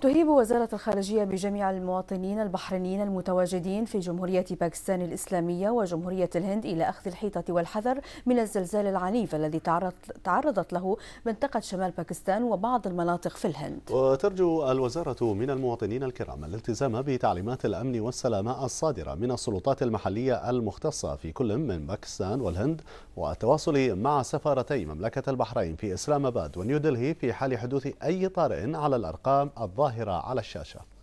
تهيب وزارة الخارجية بجميع المواطنين البحرينيين المتواجدين في جمهورية باكستان الإسلامية وجمهورية الهند إلى أخذ الحيطة والحذر من الزلزال العنيف الذي تعرضت له منطقة شمال باكستان وبعض المناطق في الهند وترجو الوزارة من المواطنين الكرام الالتزام بتعليمات الأمن والسلامة الصادرة من السلطات المحلية المختصة في كل من باكستان والهند والتواصل مع سفارتي مملكة البحرين في إسلام أباد ونيودلهي في حال حدوث أي طارئ على الأرقام الظاهرة الظاهرة على الشاشة